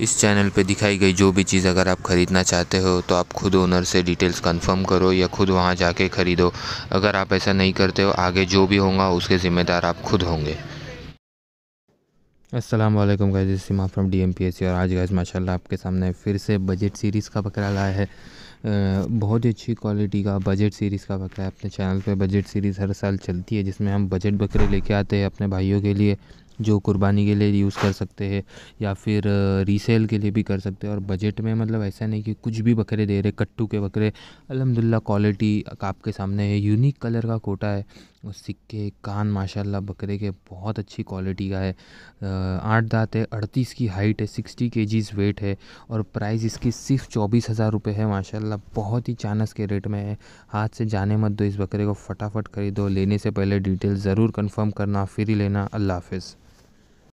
इस चैनल पे दिखाई गई जो भी चीज़ अगर आप ख़रीदना चाहते हो तो आप खुद ओनर से डिटेल्स कंफर्म करो या खुद वहाँ जाके ख़रीदो अगर आप ऐसा नहीं करते हो आगे जो भी होगा उसके ज़िम्मेदार आप खुद होंगे असलम गाइज इसीमा from D M P S C और आज गाइज माशाल्लाह आपके सामने फिर से बजट सीरीज़ का बकरा लाया है बहुत ही अच्छी क्वालिटी का बजट सीरीज़ का बकरा है अपने चैनल पे बजट सीरीज़ हर साल चलती है जिसमें हम बजट बकरे लेके आते हैं अपने भाइयों के लिए जो क़ुरबानी के लिए यूज़ कर सकते हैं या फिर रीसेल के लिए भी कर सकते हैं और बजट में मतलब ऐसा नहीं कि कुछ भी बकरे दे रहे कट्टू के बकरे अलहमदिल्ला क्वालिटी आपके सामने है यूनिक कलर का कोटा है और सिक्के कान माशाल्लाह बकरे के बहुत अच्छी क्वालिटी का है आठ दांत है अड़तीस की हाइट है सिक्सटी के वेट है और प्राइस इसकी सिर्फ चौबीस हज़ार रुपये है माशाला बहुत ही चानस के रेट में है हाथ से जाने मत दो इस बकरे को फटाफट खरीदो लेने से पहले डिटेल ज़रूर कन्फर्म करना फिर ही लेना अल्लाह हाफिज़